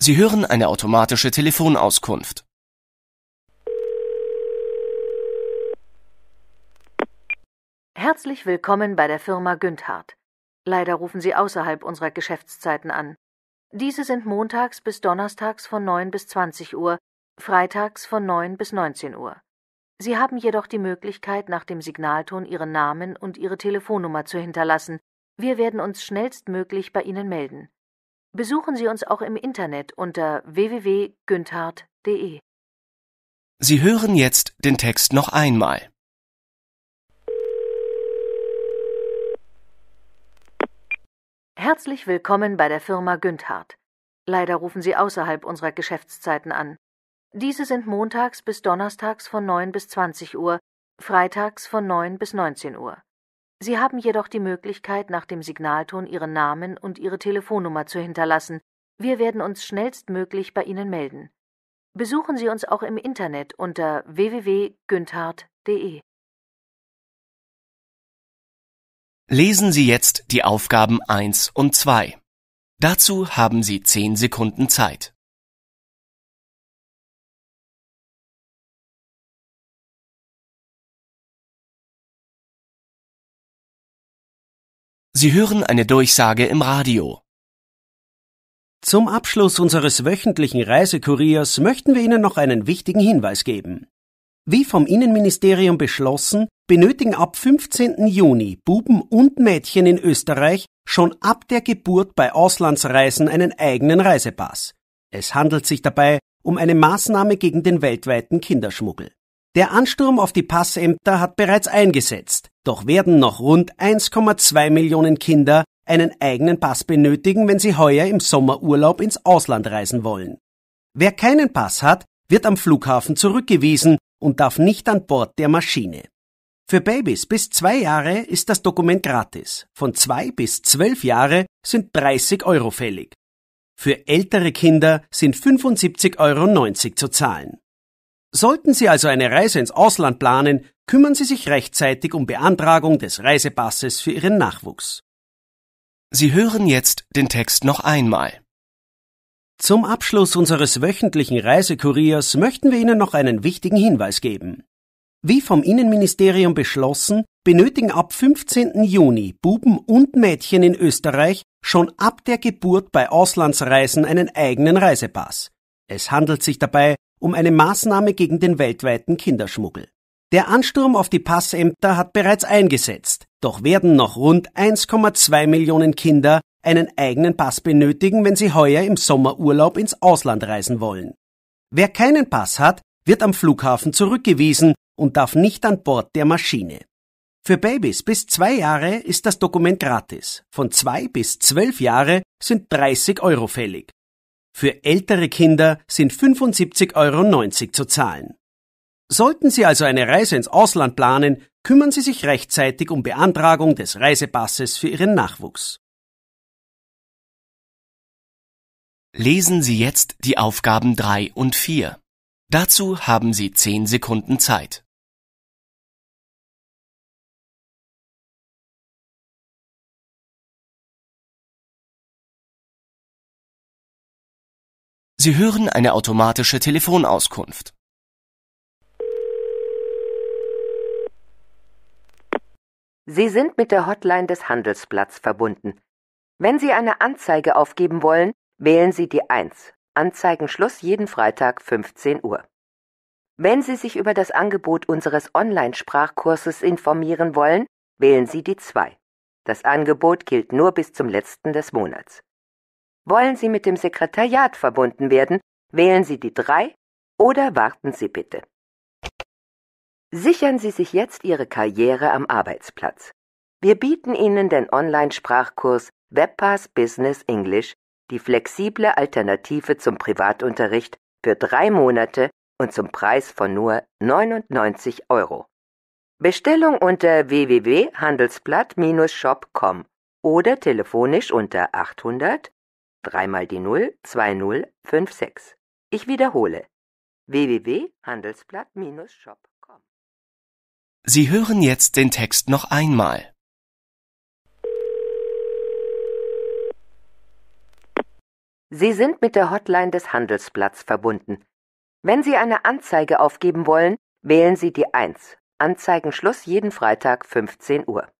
Sie hören eine automatische Telefonauskunft. Herzlich willkommen bei der Firma Günthardt. Leider rufen Sie außerhalb unserer Geschäftszeiten an. Diese sind montags bis donnerstags von 9 bis 20 Uhr, freitags von 9 bis 19 Uhr. Sie haben jedoch die Möglichkeit, nach dem Signalton Ihren Namen und Ihre Telefonnummer zu hinterlassen. Wir werden uns schnellstmöglich bei Ihnen melden. Besuchen Sie uns auch im Internet unter www.günthard.de. Sie hören jetzt den Text noch einmal. Herzlich willkommen bei der Firma Günthard. Leider rufen Sie außerhalb unserer Geschäftszeiten an. Diese sind montags bis donnerstags von 9 bis 20 Uhr, freitags von 9 bis 19 Uhr. Sie haben jedoch die Möglichkeit, nach dem Signalton Ihren Namen und Ihre Telefonnummer zu hinterlassen. Wir werden uns schnellstmöglich bei Ihnen melden. Besuchen Sie uns auch im Internet unter www.günthardt.de. Lesen Sie jetzt die Aufgaben 1 und 2. Dazu haben Sie 10 Sekunden Zeit. Sie hören eine Durchsage im Radio. Zum Abschluss unseres wöchentlichen Reisekuriers möchten wir Ihnen noch einen wichtigen Hinweis geben. Wie vom Innenministerium beschlossen, benötigen ab 15. Juni Buben und Mädchen in Österreich schon ab der Geburt bei Auslandsreisen einen eigenen Reisepass. Es handelt sich dabei um eine Maßnahme gegen den weltweiten Kinderschmuggel. Der Ansturm auf die Passämter hat bereits eingesetzt, doch werden noch rund 1,2 Millionen Kinder einen eigenen Pass benötigen, wenn sie heuer im Sommerurlaub ins Ausland reisen wollen. Wer keinen Pass hat, wird am Flughafen zurückgewiesen und darf nicht an Bord der Maschine. Für Babys bis zwei Jahre ist das Dokument gratis. Von zwei bis zwölf Jahre sind 30 Euro fällig. Für ältere Kinder sind 75,90 Euro zu zahlen. Sollten Sie also eine Reise ins Ausland planen, kümmern Sie sich rechtzeitig um Beantragung des Reisepasses für Ihren Nachwuchs. Sie hören jetzt den Text noch einmal. Zum Abschluss unseres wöchentlichen Reisekuriers möchten wir Ihnen noch einen wichtigen Hinweis geben. Wie vom Innenministerium beschlossen, benötigen ab 15. Juni Buben und Mädchen in Österreich schon ab der Geburt bei Auslandsreisen einen eigenen Reisepass. Es handelt sich dabei um eine Maßnahme gegen den weltweiten Kinderschmuggel. Der Ansturm auf die Passämter hat bereits eingesetzt, doch werden noch rund 1,2 Millionen Kinder einen eigenen Pass benötigen, wenn sie heuer im Sommerurlaub ins Ausland reisen wollen. Wer keinen Pass hat, wird am Flughafen zurückgewiesen und darf nicht an Bord der Maschine. Für Babys bis zwei Jahre ist das Dokument gratis. Von zwei bis zwölf Jahre sind 30 Euro fällig. Für ältere Kinder sind 75,90 Euro zu zahlen. Sollten Sie also eine Reise ins Ausland planen, kümmern Sie sich rechtzeitig um Beantragung des Reisepasses für Ihren Nachwuchs. Lesen Sie jetzt die Aufgaben 3 und 4. Dazu haben Sie 10 Sekunden Zeit. Sie hören eine automatische Telefonauskunft. Sie sind mit der Hotline des Handelsblatts verbunden. Wenn Sie eine Anzeige aufgeben wollen, wählen Sie die 1. Anzeigenschluss jeden Freitag 15 Uhr. Wenn Sie sich über das Angebot unseres Online-Sprachkurses informieren wollen, wählen Sie die 2. Das Angebot gilt nur bis zum letzten des Monats. Wollen Sie mit dem Sekretariat verbunden werden, wählen Sie die drei oder warten Sie bitte. Sichern Sie sich jetzt Ihre Karriere am Arbeitsplatz. Wir bieten Ihnen den Online-Sprachkurs WebPass Business English, die flexible Alternative zum Privatunterricht für drei Monate und zum Preis von nur 99 Euro. Bestellung unter www.handelsblatt-shop.com oder telefonisch unter 800 dreimal die 0 2056. Ich wiederhole www.handelsblatt-shop.com. Sie hören jetzt den Text noch einmal. Sie sind mit der Hotline des Handelsblatts verbunden. Wenn Sie eine Anzeige aufgeben wollen, wählen Sie die 1. Anzeigenschluss jeden Freitag 15 Uhr.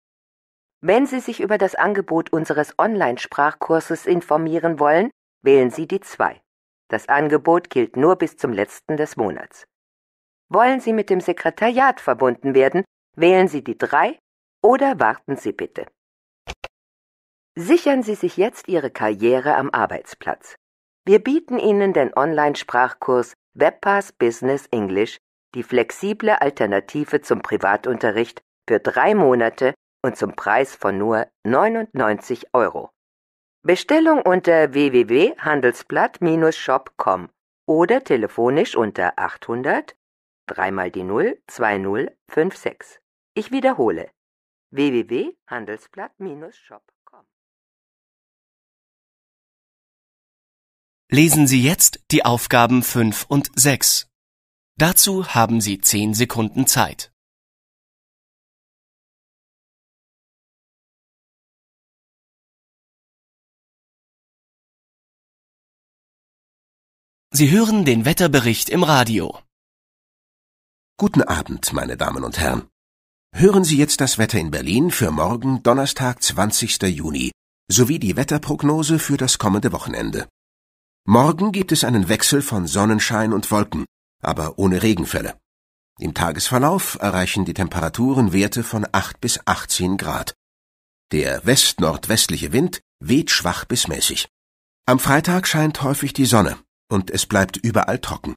Wenn Sie sich über das Angebot unseres Online-Sprachkurses informieren wollen, wählen Sie die 2. Das Angebot gilt nur bis zum letzten des Monats. Wollen Sie mit dem Sekretariat verbunden werden, wählen Sie die 3 oder warten Sie bitte. Sichern Sie sich jetzt Ihre Karriere am Arbeitsplatz. Wir bieten Ihnen den Online-Sprachkurs WebPass Business English, die flexible Alternative zum Privatunterricht, für drei Monate und zum Preis von nur 99 Euro. Bestellung unter www.handelsblatt-shop.com oder telefonisch unter 800 dreimal die 0 2056. Ich wiederhole www.handelsblatt-shop.com. Lesen Sie jetzt die Aufgaben 5 und 6. Dazu haben Sie 10 Sekunden Zeit. Sie hören den Wetterbericht im Radio. Guten Abend, meine Damen und Herren. Hören Sie jetzt das Wetter in Berlin für morgen, Donnerstag, 20. Juni, sowie die Wetterprognose für das kommende Wochenende. Morgen gibt es einen Wechsel von Sonnenschein und Wolken, aber ohne Regenfälle. Im Tagesverlauf erreichen die Temperaturen Werte von 8 bis 18 Grad. Der west-nordwestliche Wind weht schwach bis mäßig. Am Freitag scheint häufig die Sonne, und es bleibt überall trocken.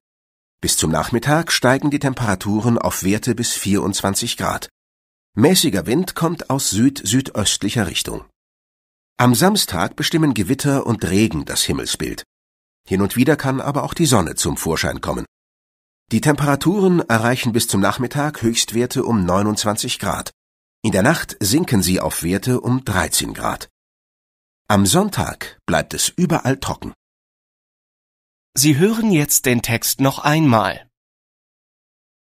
Bis zum Nachmittag steigen die Temperaturen auf Werte bis 24 Grad. Mäßiger Wind kommt aus süd-südöstlicher Richtung. Am Samstag bestimmen Gewitter und Regen das Himmelsbild. Hin und wieder kann aber auch die Sonne zum Vorschein kommen. Die Temperaturen erreichen bis zum Nachmittag Höchstwerte um 29 Grad. In der Nacht sinken sie auf Werte um 13 Grad. Am Sonntag bleibt es überall trocken. Sie hören jetzt den Text noch einmal.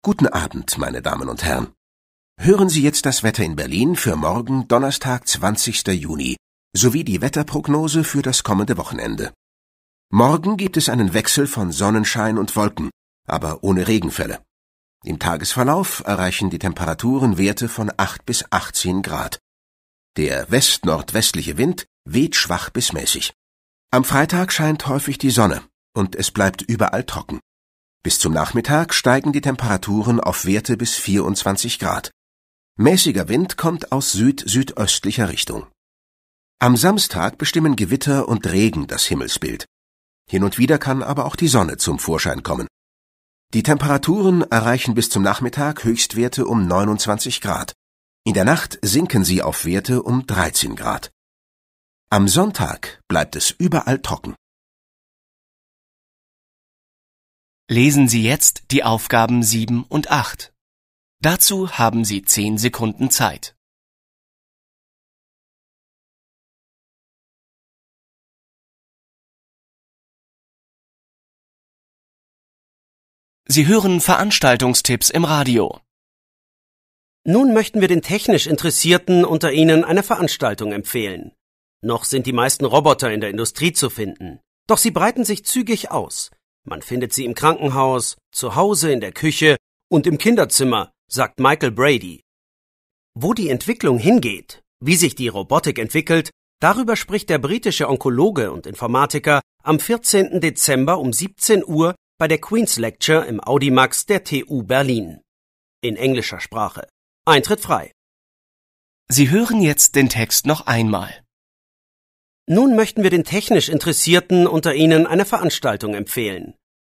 Guten Abend, meine Damen und Herren. Hören Sie jetzt das Wetter in Berlin für morgen, Donnerstag, 20. Juni, sowie die Wetterprognose für das kommende Wochenende. Morgen gibt es einen Wechsel von Sonnenschein und Wolken, aber ohne Regenfälle. Im Tagesverlauf erreichen die Temperaturen Werte von 8 bis 18 Grad. Der west-nordwestliche Wind weht schwach bis mäßig. Am Freitag scheint häufig die Sonne, und es bleibt überall trocken. Bis zum Nachmittag steigen die Temperaturen auf Werte bis 24 Grad. Mäßiger Wind kommt aus süd-südöstlicher Richtung. Am Samstag bestimmen Gewitter und Regen das Himmelsbild. Hin und wieder kann aber auch die Sonne zum Vorschein kommen. Die Temperaturen erreichen bis zum Nachmittag Höchstwerte um 29 Grad. In der Nacht sinken sie auf Werte um 13 Grad. Am Sonntag bleibt es überall trocken. Lesen Sie jetzt die Aufgaben 7 und 8. Dazu haben Sie 10 Sekunden Zeit. Sie hören Veranstaltungstipps im Radio. Nun möchten wir den technisch Interessierten unter Ihnen eine Veranstaltung empfehlen. Noch sind die meisten Roboter in der Industrie zu finden, doch sie breiten sich zügig aus. Man findet sie im Krankenhaus, zu Hause, in der Küche und im Kinderzimmer, sagt Michael Brady. Wo die Entwicklung hingeht, wie sich die Robotik entwickelt, darüber spricht der britische Onkologe und Informatiker am 14. Dezember um 17 Uhr bei der Queen's Lecture im Audimax der TU Berlin. In englischer Sprache. Eintritt frei. Sie hören jetzt den Text noch einmal. Nun möchten wir den technisch Interessierten unter Ihnen eine Veranstaltung empfehlen.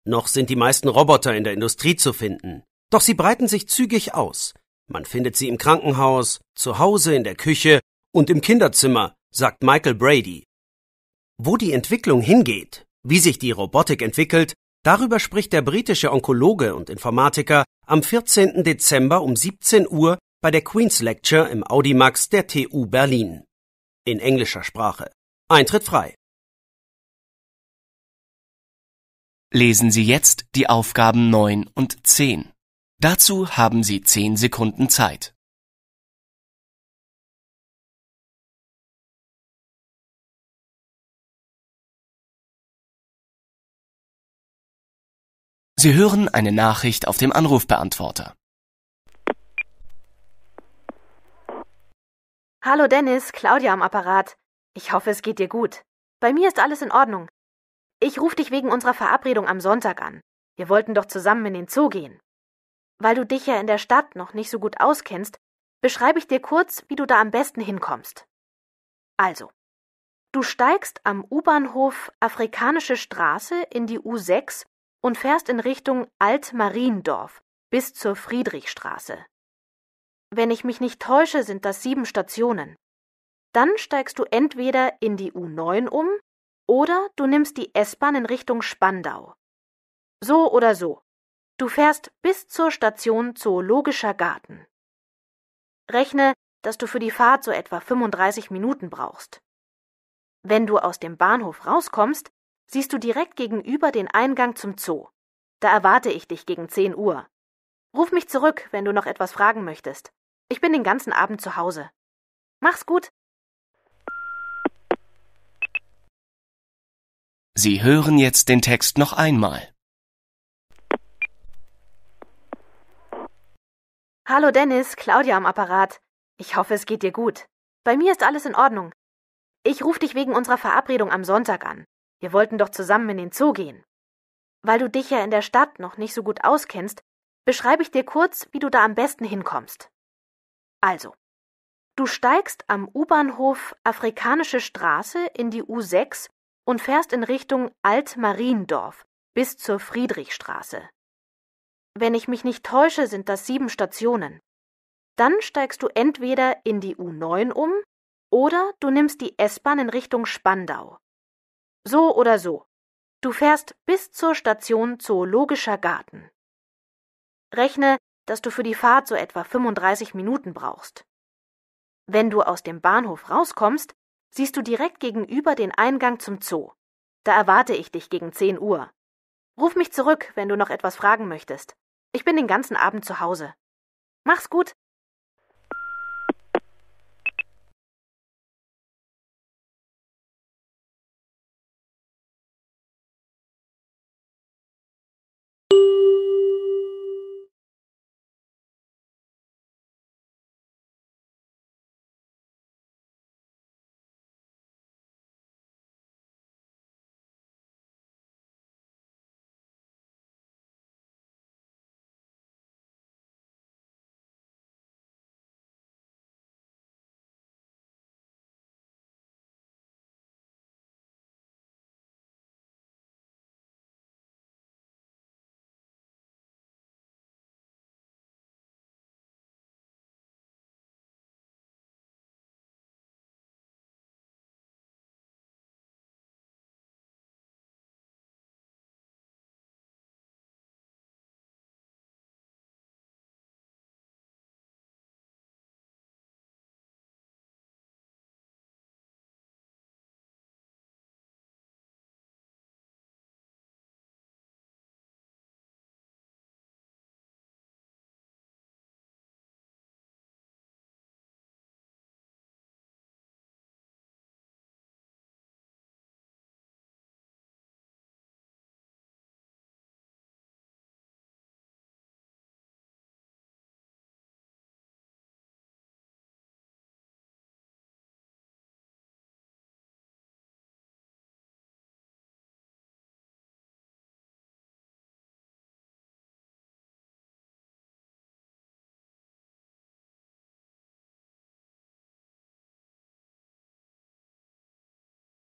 Noch sind die meisten Roboter in der Industrie zu finden, doch sie breiten sich zügig aus. Man findet sie im Krankenhaus, zu Hause, in der Küche und im Kinderzimmer, sagt Michael Brady. Wo die Entwicklung hingeht, wie sich die Robotik entwickelt, darüber spricht der britische Onkologe und Informatiker am 14. Dezember um 17 Uhr bei der Queen's Lecture im Audimax der TU Berlin. In englischer Sprache. Eintritt frei. Lesen Sie jetzt die Aufgaben 9 und 10. Dazu haben Sie 10 Sekunden Zeit. Sie hören eine Nachricht auf dem Anrufbeantworter. Hallo Dennis, Claudia am Apparat. Ich hoffe, es geht dir gut. Bei mir ist alles in Ordnung. Ich rufe dich wegen unserer Verabredung am Sonntag an. Wir wollten doch zusammen in den Zoo gehen. Weil du dich ja in der Stadt noch nicht so gut auskennst, beschreibe ich dir kurz, wie du da am besten hinkommst. Also, du steigst am U-Bahnhof Afrikanische Straße in die U6 und fährst in Richtung Altmariendorf bis zur Friedrichstraße. Wenn ich mich nicht täusche, sind das sieben Stationen. Dann steigst du entweder in die U9 um oder du nimmst die S-Bahn in Richtung Spandau. So oder so. Du fährst bis zur Station Zoologischer Garten. Rechne, dass du für die Fahrt so etwa 35 Minuten brauchst. Wenn du aus dem Bahnhof rauskommst, siehst du direkt gegenüber den Eingang zum Zoo. Da erwarte ich dich gegen 10 Uhr. Ruf mich zurück, wenn du noch etwas fragen möchtest. Ich bin den ganzen Abend zu Hause. Mach's gut. Sie hören jetzt den Text noch einmal. Hallo Dennis, Claudia am Apparat. Ich hoffe, es geht dir gut. Bei mir ist alles in Ordnung. Ich rufe dich wegen unserer Verabredung am Sonntag an. Wir wollten doch zusammen in den Zoo gehen. Weil du dich ja in der Stadt noch nicht so gut auskennst, beschreibe ich dir kurz, wie du da am besten hinkommst. Also, du steigst am U-Bahnhof Afrikanische Straße in die U6 und fährst in Richtung Alt-Mariendorf bis zur Friedrichstraße. Wenn ich mich nicht täusche, sind das sieben Stationen. Dann steigst du entweder in die U9 um oder du nimmst die S-Bahn in Richtung Spandau. So oder so. Du fährst bis zur Station Zoologischer Garten. Rechne, dass du für die Fahrt so etwa 35 Minuten brauchst. Wenn du aus dem Bahnhof rauskommst, siehst du direkt gegenüber den Eingang zum Zoo. Da erwarte ich dich gegen 10 Uhr. Ruf mich zurück, wenn du noch etwas fragen möchtest. Ich bin den ganzen Abend zu Hause. Mach's gut,